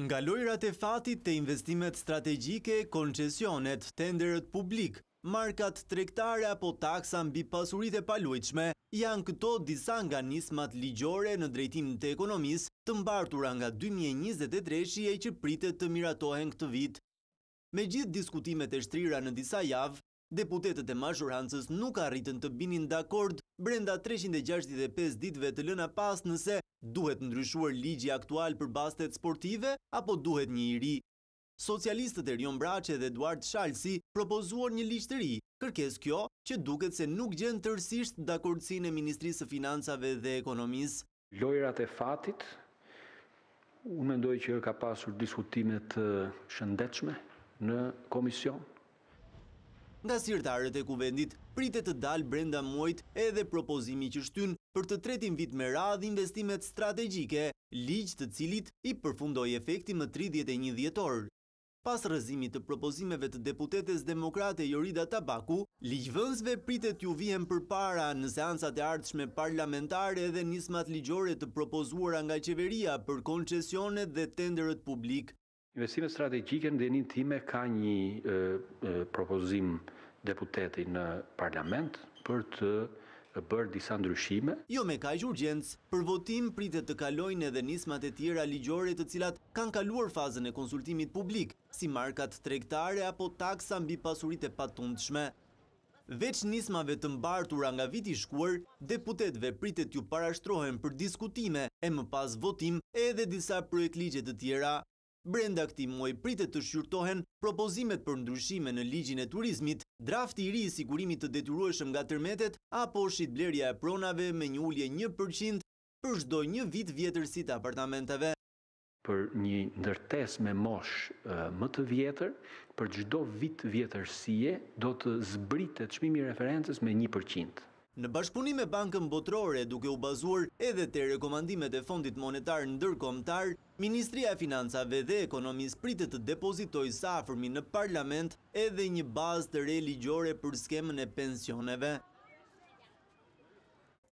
Nga lojrat e fatit të investimet strategjike, koncesionet, tenderet publik, markat trektare apo taksa mbi pasurit e paluqme, janë këto disa nga nismat ligjore në drejtim të ekonomis të mbartura nga 2023 e që pritet të miratohen këtë vit. Me gjithë diskutimet e shtrira në disa javë, deputetet e mashurhancës nuk arritën të binin dakord brenda 365 ditve të lëna pas nëse duhet ndryshuar ligji aktual për bastet sportive apo duhet një i ri. Socialistët e Rion Brache dhe Eduard Shalsi propozuar një ligjë të ri, kërkes kjo që duket se nuk gjenë tërsisht akordësin e Ministrisë e Finansave dhe Ekonomisë. Lojrat e fatit, unë mendoj që ka pasur diskutimet shëndechme në komision, Nga sirtarët e kuvendit, pritet të dalë brenda muajt edhe propozimi që shtyn për të tretin vit me radhë investimet strategjike, ligjë të cilit i përfundoj efekti më 31 djetorë. Pas rëzimit të propozimeve të deputetes demokrate Jorida Tabaku, ligjëvënzve pritet ju vijen për para në seansat e ardhshme parlamentare edhe nismat ligjore të propozuara nga qeveria për koncesionet dhe tenderet publik Investime strategjike në denin time ka një propozim deputeti në parlament për të bërë disa ndryshime. Jo me kaj urgjens, për votim pritet të kalojnë edhe nismat e tjera ligjore të cilat kanë kaluar fazën e konsultimit publik, si markat trektare apo taksa mbi pasurit e patundshme. Veç nismave të mbartur nga viti shkuar, deputetve pritet ju parashtrohen për diskutime e më pas votim edhe disa projekt ligjet të tjera. Brenda këti muaj pritet të shqyrtohen propozimet për ndryshime në ligjin e turizmit, drafti i ri sigurimit të detyrueshëm nga tërmetet, apo shqitblerja e pronave me një ullje 1% për shdo një vit të apartamenteve. Për një ndërtes me mosh më të vjetër, për gjdo vit vjetërsie, do të zbritet shmimi references me 1%. Në bashkëpunim me Bankën Botërore, duke u bazuar edhe te rekomandimet e Fondit Monetar Ndërkombëtar, Ministria e Financave dhe Ekonomisë pritet të depozitojë së afërmi në parlament edhe një bazë të re ligjore për skemën e pensioneve.